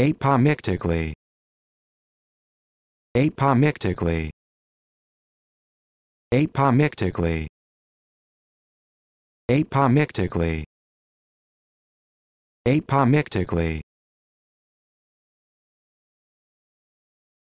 apomictically apomictically apomictically apomictically apomictically